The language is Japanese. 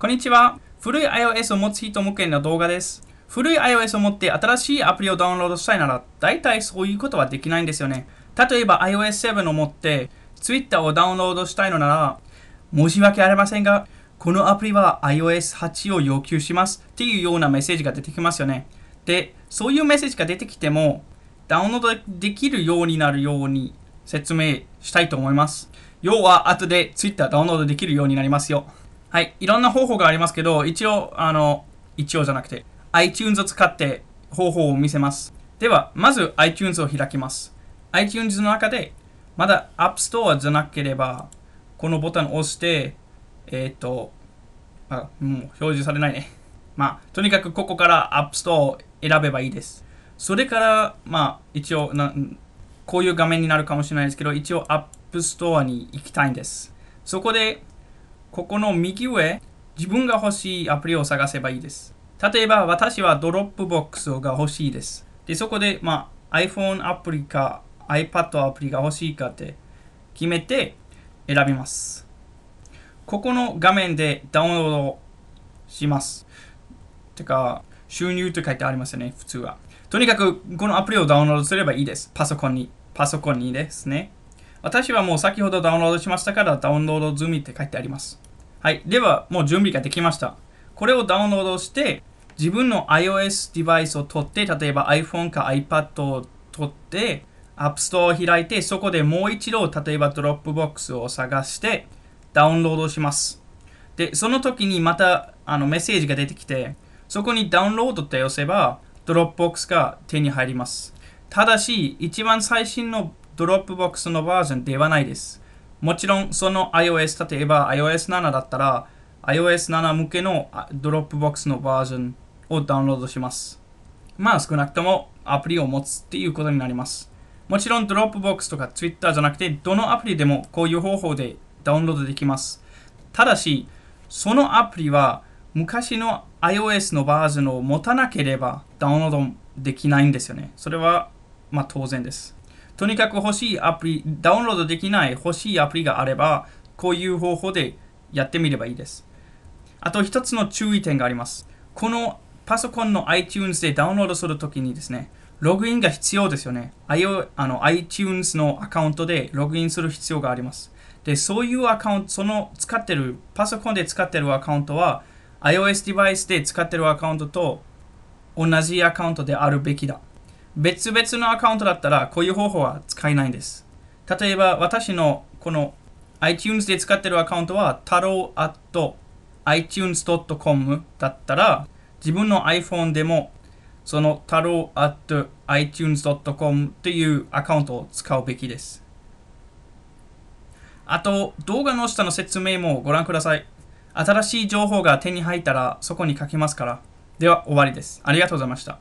こんにちは。古い iOS を持つ人向けの動画です。古い iOS を持って新しいアプリをダウンロードしたいなら、大体そういうことはできないんですよね。例えば iOS7 を持って Twitter をダウンロードしたいのなら、申し訳ありませんが、このアプリは iOS8 を要求しますっていうようなメッセージが出てきますよね。で、そういうメッセージが出てきても、ダウンロードできるようになるように説明したいと思います。要は後で Twitter ダウンロードできるようになりますよ。はい。いろんな方法がありますけど、一応、あの、一応じゃなくて、iTunes を使って方法を見せます。では、まず iTunes を開きます。iTunes の中で、まだ App Store じゃなければ、このボタンを押して、えっ、ー、と、あ、もう表示されないね。まあ、とにかくここから App Store を選べばいいです。それから、まあ、一応な、こういう画面になるかもしれないですけど、一応 App Store に行きたいんです。そこで、ここの右上、自分が欲しいアプリを探せばいいです。例えば、私はドロップボックスが欲しいです。で、そこで、まあ、iPhone アプリか iPad アプリが欲しいかって決めて選びます。ここの画面でダウンロードします。てか、収入と書いてありますよね、普通は。とにかく、このアプリをダウンロードすればいいです。パソコンに。パソコンにですね。私はもう先ほどダウンロードしましたからダウンロード済みって書いてあります。はい。では、もう準備ができました。これをダウンロードして、自分の iOS デバイスを取って、例えば iPhone か iPad を取って、App Store を開いて、そこでもう一度、例えば Dropbox を探して、ダウンロードします。で、その時にまたあのメッセージが出てきて、そこにダウンロードって押せば、Dropbox が手に入ります。ただし、一番最新のドロップボックスのバージョンではないです。もちろん、その iOS、例えば iOS7 だったら、iOS7 向けのドロップボックスのバージョンをダウンロードします。まあ、少なくともアプリを持つっていうことになります。もちろん、ドロップボックスとか Twitter じゃなくて、どのアプリでもこういう方法でダウンロードできます。ただし、そのアプリは昔の iOS のバージョンを持たなければダウンロードできないんですよね。それは、まあ、当然です。とにかく欲しいアプリ、ダウンロードできない欲しいアプリがあれば、こういう方法でやってみればいいです。あと一つの注意点があります。このパソコンの iTunes でダウンロードするときにですね、ログインが必要ですよね。IO、あの iTunes のアカウントでログインする必要があります。で、そういうアカウント、その使ってる、パソコンで使ってるアカウントは、iOS デバイスで使ってるアカウントと同じアカウントであるべきだ。別々のアカウントだったら、こういう方法は使えないんです。例えば、私のこの iTunes で使っているアカウントは、太郎 at iTunes.com だったら、自分の iPhone でも、その太郎 at iTunes.com っていうアカウントを使うべきです。あと、動画の下の説明もご覧ください。新しい情報が手に入ったらそこに書きますから。では、終わりです。ありがとうございました。